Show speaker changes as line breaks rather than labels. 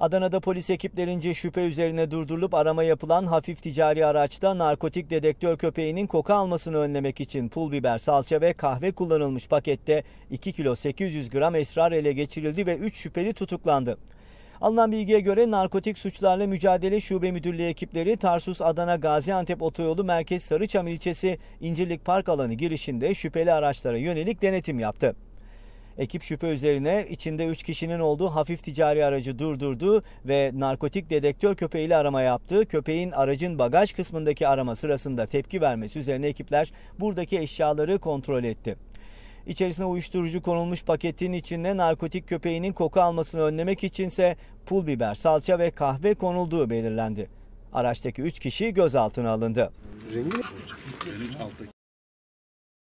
Adana'da polis ekiplerince şüphe üzerine durdurulup arama yapılan hafif ticari araçta narkotik dedektör köpeğinin koku almasını önlemek için pul biber, salça ve kahve kullanılmış pakette 2 kilo 800 gram esrar ele geçirildi ve 3 şüpheli tutuklandı. Alınan bilgiye göre Narkotik Suçlarla Mücadele Şube Müdürlüğü ekipleri Tarsus Adana Gaziantep Otoyolu Merkez Sarıçam ilçesi İncirlik Park alanı girişinde şüpheli araçlara yönelik denetim yaptı. Ekip şüphe üzerine içinde 3 kişinin olduğu hafif ticari aracı durdurdu ve narkotik dedektör köpeğiyle arama yaptı. Köpeğin aracın bagaj kısmındaki arama sırasında tepki vermesi üzerine ekipler buradaki eşyaları kontrol etti. İçerisine uyuşturucu konulmuş paketin içinde narkotik köpeğinin koku almasını önlemek içinse pul biber, salça ve kahve konulduğu belirlendi. Araçtaki 3 kişi gözaltına alındı.
Rengi